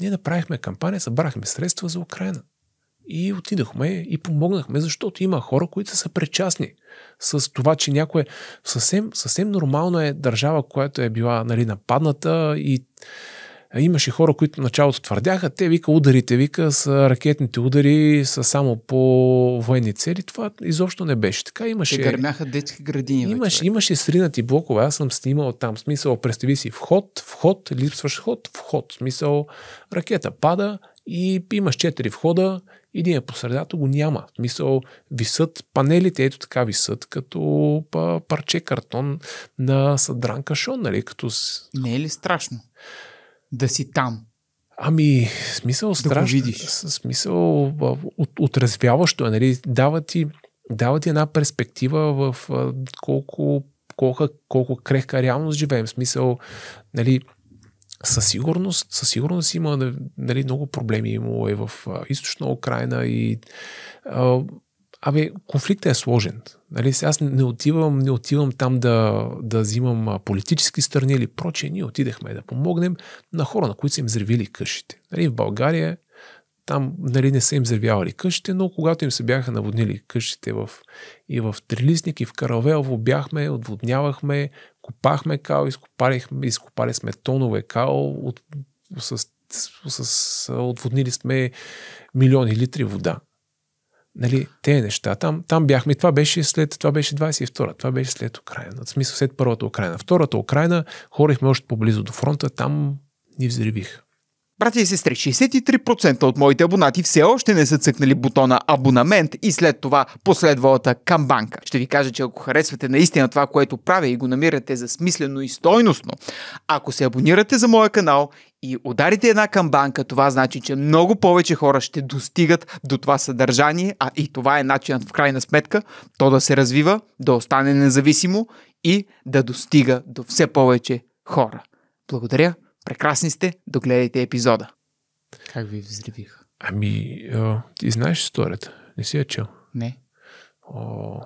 ние направихме кампания, събрахме средства за Украина. И отидахме и помогнахме, защото има хора, които са причастни с това, че някой съвсем, съвсем нормално е държава, която е била нали, нападната и Имаше хора, които началото твърдяха, те вика ударите, вика с ракетните удари, са само по военни цели. Това изобщо не беше така. Имаше, те гърмяха детски градини. Имаше, имаше сринати блокове, аз съм снимал там. Смисъл, представи си, вход, вход, липсваш вход, вход. Смисъл, ракета пада и имаш четири входа, един е по средата, го няма. Смисъл, висът, панелите ето така висът, като парче картон на съдран кашон, нали, като... Не е ли страшно? да си там? Ами, смисъл Да страшно. видиш. Смисъл от, отразвяващо е, нали? Дава ти, дава ти една перспектива в колко, колко, колко крехка реалност живеем. Смисъл, нали, със сигурност, със сигурност има нали, много проблеми имало и е в източна Украина и а, Абе, конфликтът е сложен. Нали? Аз не отивам, не отивам там да, да взимам политически страни или прочие. Ние отидехме да помогнем на хора, на които са им взривили къщите. Нали? В България там нали, не са им зревявали къщите, но когато им се бяха наводнили къщите в, и в Трилисник, и в Каравелово бяхме, отводнявахме, копахме као, изкопали, изкопали сме тонове као, от, с, с, с, отводнили сме милиони литри вода. Нали, те неща. Там, там бяхме. Това беше след, това беше 22-та, това беше след Украина. В смисъл след първата Украина. Втората Украина, хорихме още по-близо до фронта, там ни взривиха. Брати и сестри, 63% от моите абонати все още не са цъкнали бутона абонамент и след това последвалата камбанка. Ще ви кажа, че ако харесвате наистина това, което правя и го намирате за смислено и стойностно, ако се абонирате за моя канал и ударите една камбанка, това значи, че много повече хора ще достигат до това съдържание, а и това е начинът в крайна сметка то да се развива, да остане независимо и да достига до все повече хора. Благодаря Прекрасни сте, догледайте епизода. Как ви взривих? Ами, а, ти знаеш историята. Не си я чел. Не. О,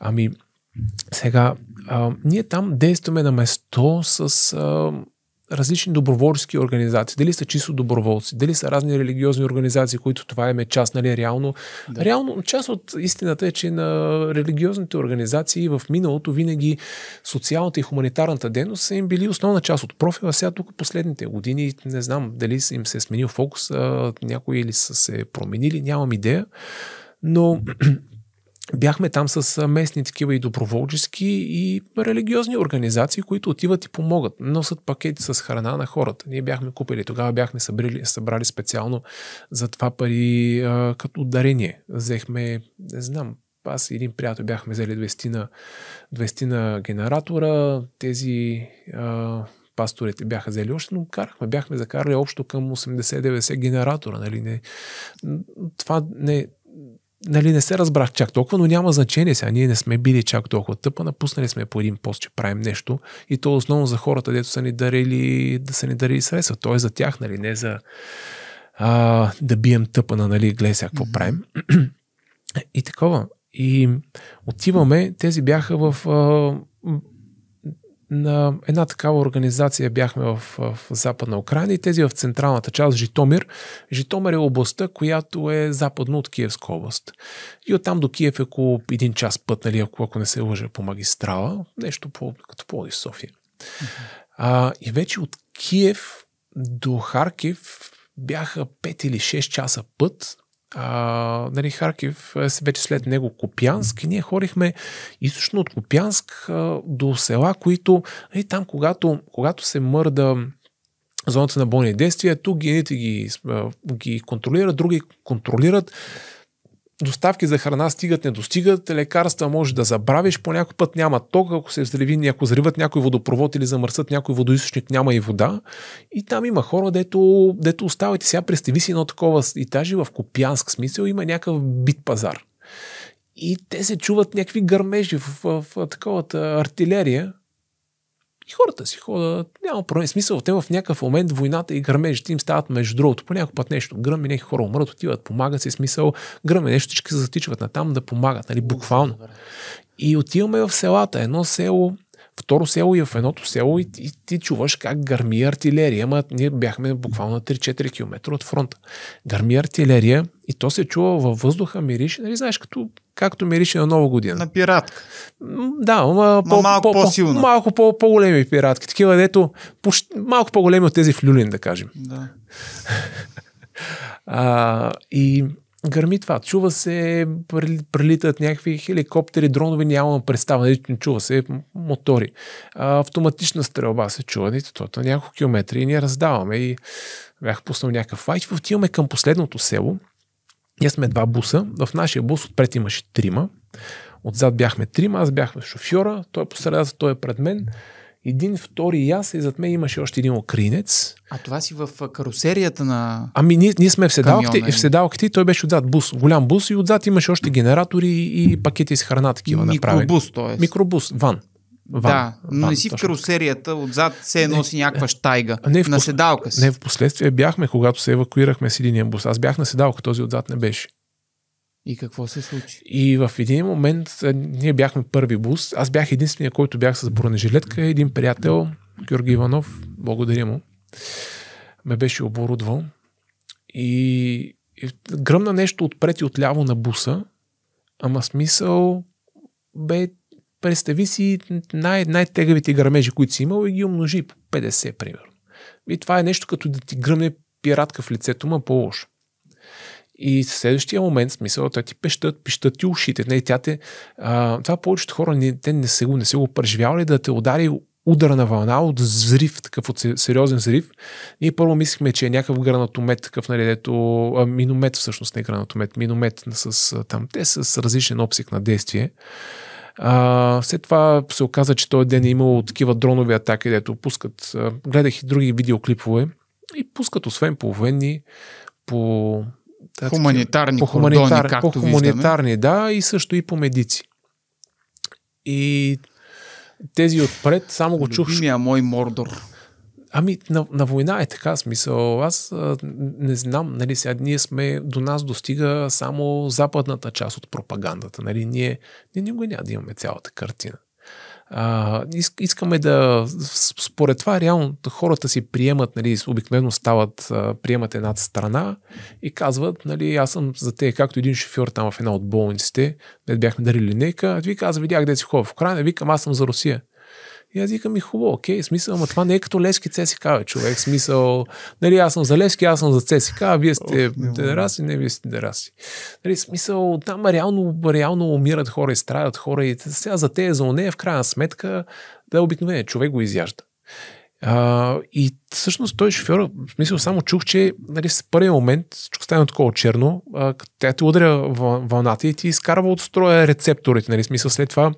ами, сега, а, ние там действаме на место с а, различни доброволски организации, дали са чисто доброволци, дали са разни религиозни организации, които това е част, нали, реално. Да. Реално, част от истината е, че на религиозните организации в миналото винаги социалната и хуманитарната дейност са им били основна част от профила. Сега тук последните години, не знам дали им се е сменил фокус, някои или са се променили, нямам идея. Но Бяхме там с местни такива и доброволчески и религиозни организации, които отиват и помогат. Носят пакети с храна на хората. Ние бяхме купили, тогава бяхме събрали, събрали специално за това пари а, като дарение. Взехме, не знам, аз и един приятел бяхме взели 200 на, 200 на генератора, тези а, пасторите бяха взели още, но карахме, бяхме закарали общо към 80-90 генератора. Нали? Не, това не, нали, не се разбрах чак толкова, но няма значение сега. Ние не сме били чак толкова тъпа, напуснали сме по един пост, че правим нещо и то основно за хората, дето са ни дарили, да са ни дарили средства. То е за тях, нали, не за а, да бием тъпа на, нали, гледай сега какво правим. и такова. И отиваме, тези бяха в а, на една такава организация бяхме в, в Западна Украина и тези в централната част, Житомир. Житомир е областта, която е западно от Киевска област. И оттам до Киев е около един час път, нали, ако не се лъжа по магистрала, нещо по, като по София. Mm-hmm. А, и вече от Киев до Харкив бяха 5 или 6 часа път а, нали, Харкив, е вече след него Копянск и ние ходихме източно от Копянск а, до села, които нали, там, когато, когато се мърда зоната на бойни действия, тук едните ги, ги контролират, други контролират доставки за храна стигат, не достигат, лекарства може да забравиш, по някой път няма ток, ако се взриви, ако взриват някой водопровод или замърсат някой водоисточник, няма и вода. И там има хора, дето, дето остават и сега представи си едно такова етажи в копянск смисъл има някакъв бит пазар. И те се чуват някакви гърмежи в, в, в, в таковата артилерия, и хората си ходят, няма проблем. Смисъл, те в някакъв момент войната и гърмежите им стават между другото. По път нещо и някакви хора умрат, отиват, помагат си, смисъл, и нещо, всички се затичват на там да помагат, нали, буквално. И отиваме в селата. Едно село, второ село и в едното село и, и ти чуваш как гърми артилерия, ама ние бяхме буквално на 3-4 км от фронта. Гърми артилерия и то се чува във въздуха, мирише, нали знаеш, като, както мирише на Нова година. На пиратка. Да, ма по, малко по, по, малко по, по-големи пиратки, такива дето, почти, малко по-големи от тези в Люлин, да кажем. Да. а, и гърми това. Чува се, прелитат някакви хеликоптери, дронове, Няма представа, нали, чува се мотори. А, автоматична стрелба се чува, и нали, тото, няколко километри и ние раздаваме и бях пуснал някакъв файт. Отиваме към последното село. Ние сме два буса. В нашия бус отпред имаше трима. Отзад бяхме трима, аз бях шофьора, той е посредата, той е пред мен един втори аз и зад мен имаше още един окринец. А това си в карусерията на Ами ние, ние сме в седалките, камиона, нали? в седалките и той беше отзад бус, голям бус и отзад имаше още генератори и пакети с храна такива направени. Микробус, т.е. Микробус, ван. Ван, да, но ван, не си точно. в карусерията, отзад се е носи някаква штайга. Е, не в, на седалка си. Не, в последствие бяхме, когато се евакуирахме с единия бус. Аз бях на седалка, този отзад не беше. И какво се случи? И в един момент ние бяхме първи бус. Аз бях единствения, който бях с бронежилетка. Един приятел, Георги Иванов, благодаря му, ме беше оборудвал. И, и гръмна нещо отпред и отляво на буса. Ама смисъл бе представи си най- най-тегавите гърмежи, които си имал и ги умножи по 50, примерно. И това е нещо като да ти гръмне пиратка в лицето, ма по-лошо. И в следващия момент, смисъл, те ти пещат, пещат ти ушите. Не, тя те, а, това повечето хора не, те не са, го, не са го преживявали да те удари на вълна от взрив, такъв от сериозен взрив. Ние първо мислихме, че е някакъв гранатомет, такъв, нали, дето, а, миномет всъщност, не гранатомет, миномет с, там, те с различен обсек на действие. А, след това се оказа, че този ден е имало такива дронови атаки, дето пускат, а, гледах и други видеоклипове и пускат освен по военни, по да, хуманитарни по хуманитар, кордони, както по хуманитарни, виждаме. да, и също и по медици. И тези отпред, само го чух. Любимия мой Мордор. Ами, на, на война е така смисъл. Аз а, не знам, нали, сега ние сме, до нас достига само западната част от пропагандата. Нали, ние, ние никога няма да имаме цялата картина а, искаме да, според това реално хората си приемат, нали, обикновено стават, приемат една страна и казват, нали, аз съм за те, както един шофьор там в една от болниците, не бяхме дарили линейка, ви каза, видях де си хора в Украина, викам, аз съм за Русия. И аз викам ми хубаво, окей, смисъл, ама това не е като Левски ЦСК, бе, човек, смисъл, нали аз съм за Левски, аз съм за ЦСК, а вие сте дераси, не вие сте дераси. Нали, смисъл, там реално, реално умират хора, и страдат хора и сега за те, за нея, в крайна сметка, да е обикновено човек го изяжда. А, и всъщност той шофьор, в смисъл само чух, че нали, в първия момент всичко стана такова черно, а, тя те удря вълната и ти изкарва от строя рецепторите. Нали, смисъл след това,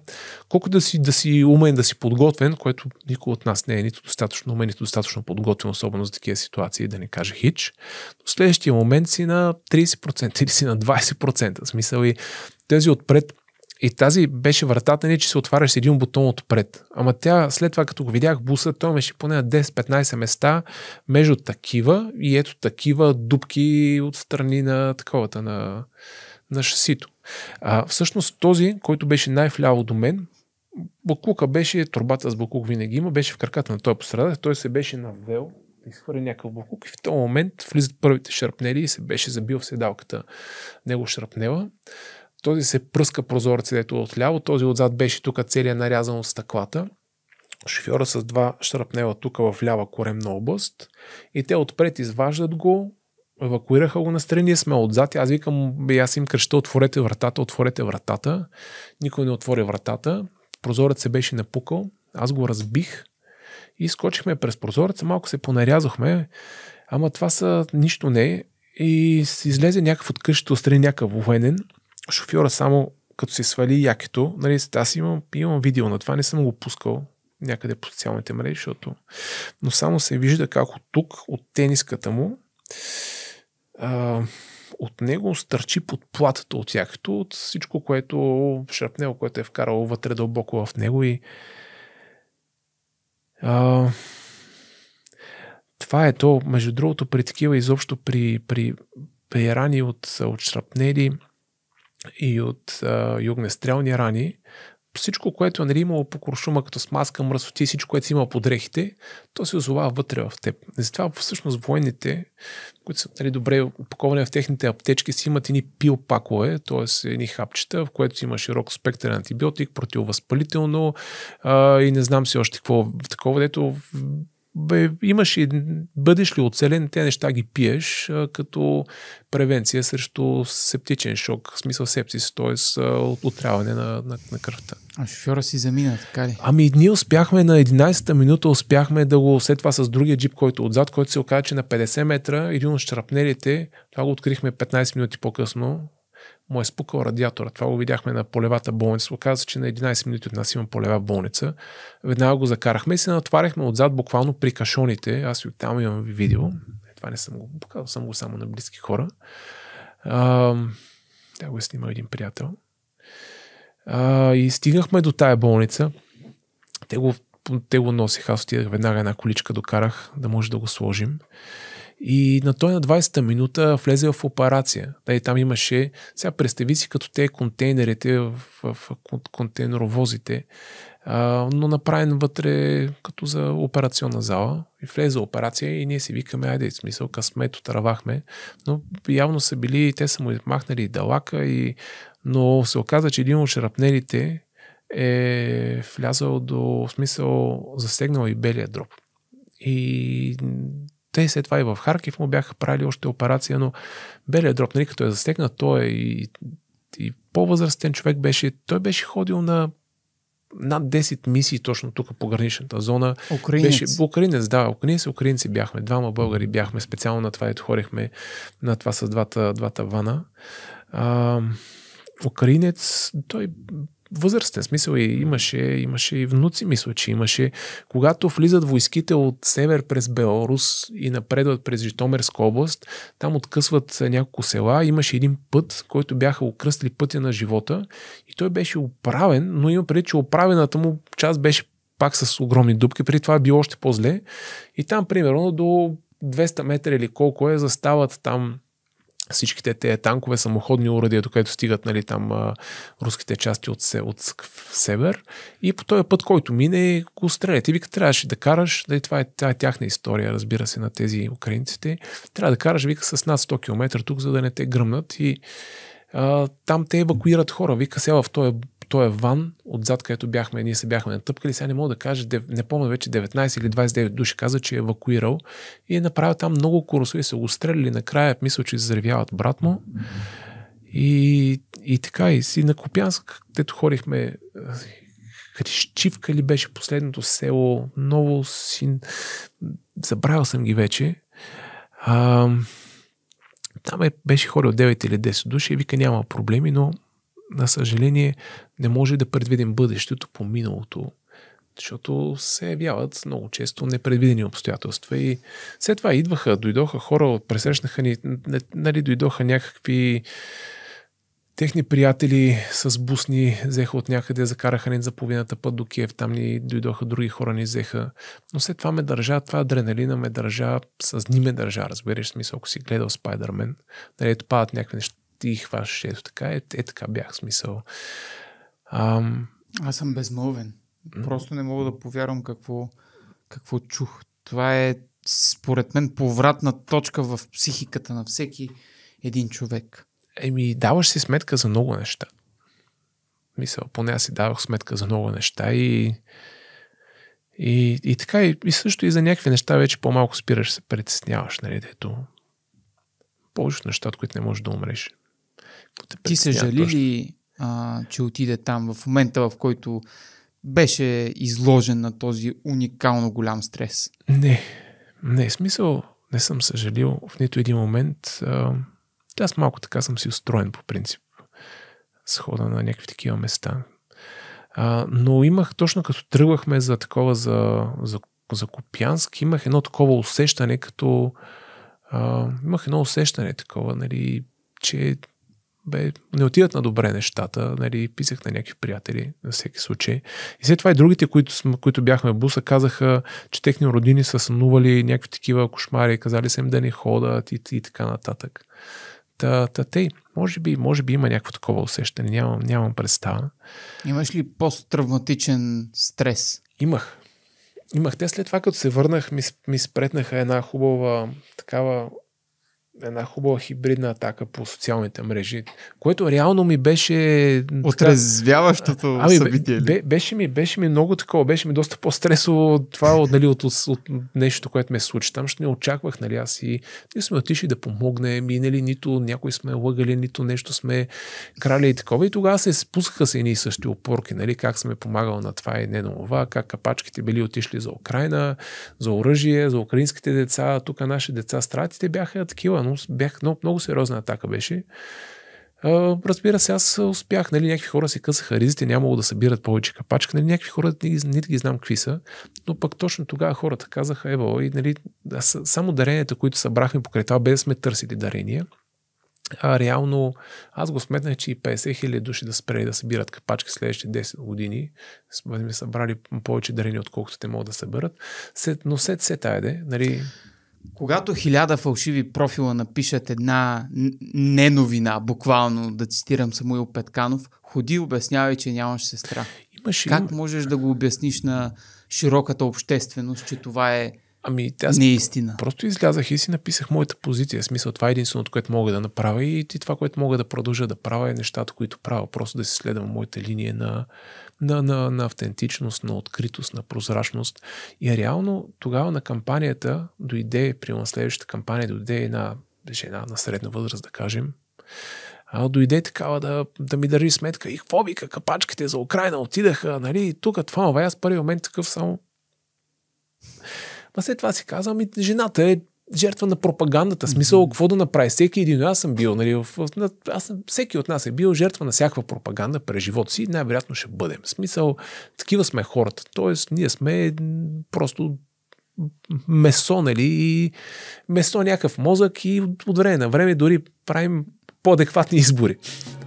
колко да си, да си умен, да си подготвен, което никой от нас не е нито достатъчно умен, нито достатъчно подготвен, особено за такива ситуации, да не кажа хич. в следващия момент си на 30% или си на 20%. Смисъл и тези отпред и тази беше вратата не че се отваряш с един бутон отпред. Ама тя, след това като го видях буса, той имаше поне 10-15 места между такива и ето такива дубки от страни на таковата, на, на шасито. А, всъщност този, който беше най-вляво до мен, Буклука беше, турбата с Буклук винаги има, беше в краката на този пострадал. той се беше навел, изхвърли някакъв Буклук и в този момент влизат първите шарпнели и се беше забил в седалката него шарпнела. Този се пръска прозорци, дето е отляво, този отзад беше тук целият нарязан от стъклата. Шофьора с два шрапнела тук в лява коремна област и те отпред изваждат го, евакуираха го настрани, сме отзад. Аз викам, аз им кръща, отворете вратата, отворете вратата. Никой не отвори вратата. Прозорец се беше напукал. Аз го разбих и скочихме през прозореца, малко се понарязахме. Ама това са нищо не е. И излезе някакъв от къщата, отстрани някакъв военен шофьора само като си свали якето, нали, аз имам, имам видео на това, не съм го пускал някъде по социалните мрежи, защото... Но само се вижда как от тук, от тениската му, а, от него стърчи под платата от якето, от всичко, което шрапнело, което е вкарало вътре дълбоко в него и а, това е то, между другото, при такива изобщо при, при, при рани от, от шрапнели, и от, а, югнестрелни рани, всичко, което е, нали, имало по куршума, като смазка, мръсоти, всичко, което си имал по дрехите, то се озова вътре в теб. И затова всъщност военните, които са нали, добре опаковани в техните аптечки, си имат ини пил пакове, т.е. едни хапчета, в което си има широк спектър антибиотик, противовъзпалително а, и не знам си още какво такова, дето бе, имаш и бъдеш ли оцелен, те неща ги пиеш а, като превенция срещу септичен шок, в смисъл сепсис, т.е. отряване на, на, на кръвта. А шофьора си замина, така ли? Ами ние успяхме на 11-та минута, успяхме да го след това с другия джип, който е отзад, който се оказа, че на 50 метра, един от шрапнелите, това го открихме 15 минути по-късно, му е спукал радиатора. Това го видяхме на полевата болница. Оказа, че на 11 минути от нас има полева болница. Веднага го закарахме и се натваряхме отзад, буквално при кашоните. Аз и там имам видео. Е, това не съм го показал, съм го само на близки хора. А, тя го е снимал един приятел. А, и стигнахме до тая болница. Те го, те го носих. Аз отидах веднага една количка, докарах да може да го сложим. И на той на 20-та минута влезе в операция. Да, и там имаше, сега представи си като те контейнерите в, в, контейнеровозите, но направен вътре като за операционна зала. И влезе за операция и ние си викаме, айде, в смисъл, късмет, отравахме. Но явно са били, те са му махнали и далака, и... но се оказа, че един от шрапнелите е влязал до, в смисъл, засегнал и белия дроб. И те след това и в Харкив му бяха правили още операция, но белия дроб, нали, като е застегнат, той е и, и по-възрастен човек беше, той беше ходил на над 10 мисии точно тук по граничната зона. Украинец. Беше, украинец, да, украинец, украинци бяхме, двама българи бяхме, специално на това ето хорихме на това с двата, двата вана. А, украинец, той възрастен смисъл и имаше, имаше и внуци, мисля, че имаше. Когато влизат войските от север през Белорус и напредват през Житомирска област, там откъсват няколко села, имаше един път, който бяха окръстили пътя на живота и той беше оправен, но има преди, че оправената му част беше пак с огромни дупки, преди това е било още по-зле. И там, примерно, до 200 метра или колко е, застават там всичките те танкове, самоходни уръдия, където стигат нали, там а, руските части от, се, от север. И по този път, който мине, го стреля. И вика, трябваше да караш, да и нали, това е, това е тяхна история, разбира се, на тези украинците. Трябва да караш, вика, с над 100 км тук, за да не те гръмнат. И а, там те евакуират хора. Вика, сега в този той е ван, отзад където бяхме, ние се бяхме натъпкали, сега не мога да кажа, не помня вече 19 или 29 души каза, че е евакуирал и е направил там много курсове, се го накрая, мисля, че заревяват брат му. И, и така, и си на Копянск, където ходихме, е, Хрещивка ли беше последното село, ново син. забравил съм ги вече. А, там е, беше от 9 или 10 души и вика няма проблеми, но на съжаление, не може да предвидим бъдещето по миналото, защото се явяват много често непредвидени обстоятелства. И след това идваха, дойдоха хора, пресрещнаха ни, нали, дойдоха някакви техни приятели с бусни, взеха от някъде, закараха ни за половината път до Киев, там ни дойдоха други хора, ни взеха. Но след това ме държа, това адреналина ме държа, с ними ме държа, разбираш смисъл, ако си гледал Спайдермен, нали, падат някакви неща, ти хващаш ето така, е, е така бях смисъл. Ам... Аз съм безмълвен. Просто не мога да повярвам какво, какво чух. Това е, според мен, повратна точка в психиката на всеки един човек. Еми, даваш си сметка за много неща. Мисъл, поне аз си давах сметка за много неща и, и, и така, и, и също и за някакви неща вече по-малко спираш, се притесняваш, нали, дето повечето неща, от които не можеш да умреш. Ти се жали ли, а, че отиде там в момента, в който беше изложен на този уникално голям стрес? Не, не, смисъл не съм съжалил в нито един момент. А, аз малко така съм си устроен по принцип с хода на някакви такива места. А, но имах, точно като тръгвахме за такова за, за, за Копянск, имах едно такова усещане, като а, имах едно усещане такова, нали, че бе, не отидат на добре нещата, нали, писах на някакви приятели, на всеки случай. И след това и другите, които, които бяхме в буса, казаха, че техни родини са сънували някакви такива кошмари, казали са им да не ходят и, и така нататък. Та, та тей, може би, може би има някакво такова усещане, нямам, нямам представа. Имаш ли посттравматичен стрес? Имах. Имах. Те след това, като се върнах, ми, ми спретнаха една хубава такава една хубава хибридна атака по социалните мрежи, което реално ми беше... Отрезвяващото така, ами, събитие. Бе, беше, ми, беше ми много такова, беше ми доста по-стресово от това нали, от, от, от, нещо, което ме случи там, защото не очаквах, нали, аз и ние сме отишли да помогнем и нали, нито някой сме лъгали, нито нещо сме крали и такова. И тогава се спускаха се едни и същи опорки, нали, как сме помагал на това и не на това, как капачките били отишли за Украина, за оръжие, за украинските деца, тук наши деца стратите бяха такива, но бях много, много сериозна атака беше. А, разбира се, аз успях, нали, някакви хора се късаха ризите, нямало да събират повече капачка, нали, някакви хора не, не ги знам какви са, но пък точно тогава хората казаха, ево, и нали, само даренията, които събрахме покрай това, без да сме търсили дарения, а реално аз го сметнах, че и 50 хиляди души да спре да събират капачки следващите 10 години. Сме събрали повече дарения, отколкото те могат да съберат. но се, се тайде. Нали когато хиляда фалшиви профила напишат една неновина, буквално да цитирам Самуил Петканов, ходи обяснявай, че нямаш сестра. Имаш Как можеш да го обясниш на широката общественост, че това е Ами, аз Неистина. просто излязах и си написах моята позиция. В смисъл, това е единственото, което мога да направя и това, което мога да продължа да правя е нещата, които правя. Просто да си следвам моята линия на, на, на, на автентичност, на откритост, на прозрачност. И реално тогава на кампанията дойде, при на следващата кампания дойде една жена на средна възраст, да кажем, а дойде такава да, да ми държи сметка. И какво вика, капачките за Украина отидаха, нали, и тук това, аз първи момент такъв само... Ма след това си казвам, и жената е жертва на пропагандата. Смисъл, mm-hmm. какво да направи? Всеки един, аз съм бил, нали, в, аз съм, всеки от нас е бил жертва на всякаква пропаганда през живота си, най-вероятно ще бъдем. Смисъл, такива сме хората. Тоест, ние сме просто месо, нали, и месо някакъв мозък и от време на време дори правим по-адекватни избори.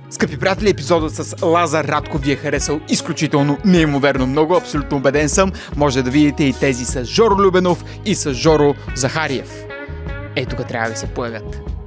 Скъпи приятели, епизодът с Лазар Радко ви е харесал изключително неимоверно много, абсолютно убеден съм. Може да видите и тези с Жоро Любенов и с Жоро Захариев. Ето тук трябва да се появят.